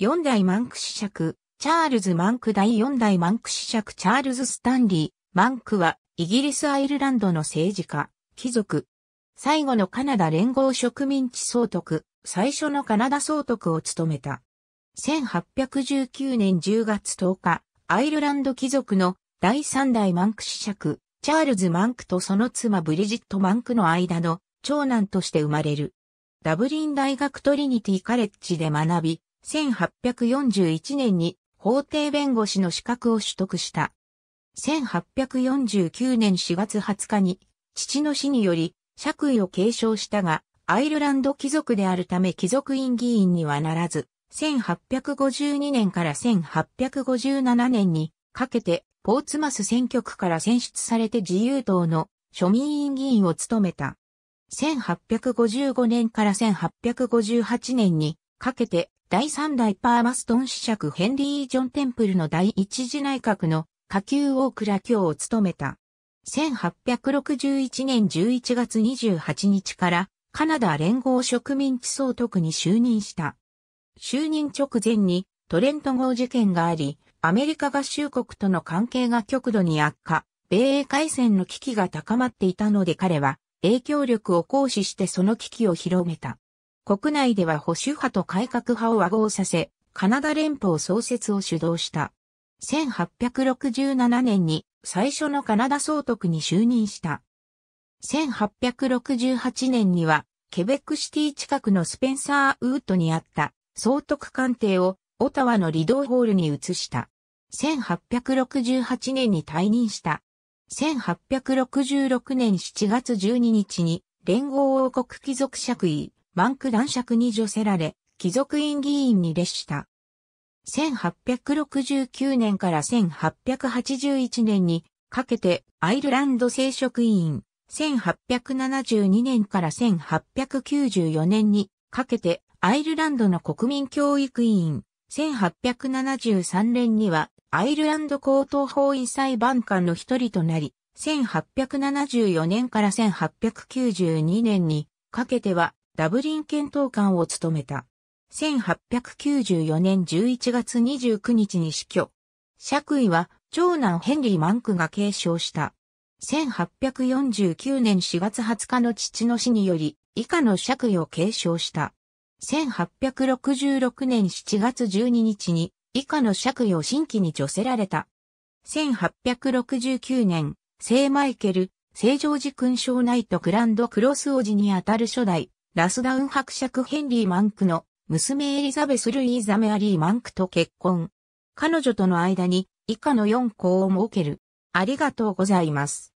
四代マンク子爵、チャールズ・マンク第四代マンク子爵チャールズ・スタンリー、マンクは、イギリス・アイルランドの政治家、貴族。最後のカナダ連合植民地総督、最初のカナダ総督を務めた。1819年10月10日、アイルランド貴族の第三代マンク子爵、チャールズ・マンクとその妻ブリジット・マンクの間の長男として生まれる。ダブリン大学トリニティ・カレッジで学び、1841年に法廷弁護士の資格を取得した。1849年4月20日に父の死により爵位を継承したが、アイルランド貴族であるため貴族院議員にはならず、1852年から1857年にかけてポーツマス選挙区から選出されて自由党の庶民院議員を務めた。1855年から1858年にかけて、第3代パーマストン子爵ヘンリー・ジョン・テンプルの第一次内閣の下級大倉卿を務めた。1861年11月28日からカナダ連合植民地総督に就任した。就任直前にトレント号事件があり、アメリカ合衆国との関係が極度に悪化、米英海戦の危機が高まっていたので彼は影響力を行使してその危機を広めた。国内では保守派と改革派を和合させ、カナダ連邦創設を主導した。1867年に最初のカナダ総督に就任した。1868年には、ケベックシティ近くのスペンサーウートにあった総督官邸をオタワのリドーホールに移した。1868年に退任した。1866年7月12日に連合王国貴族爵位ンク男爵に除せられ、貴族院議員に列した。1869年から1881年にかけてアイルランド聖職委員、1872年から1894年にかけてアイルランドの国民教育委員、1873年にはアイルランド高等法院裁判官の一人となり、1874年から1892年にかけてはダブリン検討官を務めた。1894年11月29日に死去。爵位は長男ヘンリー・マンクが継承した。1849年4月20日の父の死により以下の爵位を継承した。1866年7月12日に以下の爵位を新規に除せられた。1869年、聖マイケル、聖常寺勲章ナイトグランドクロス王子にあたる初代、ラスダウン伯爵ヘンリー・マンクの娘エリザベス・ルイーザ・メアリー・マンクと結婚。彼女との間に以下の4項を設ける。ありがとうございます。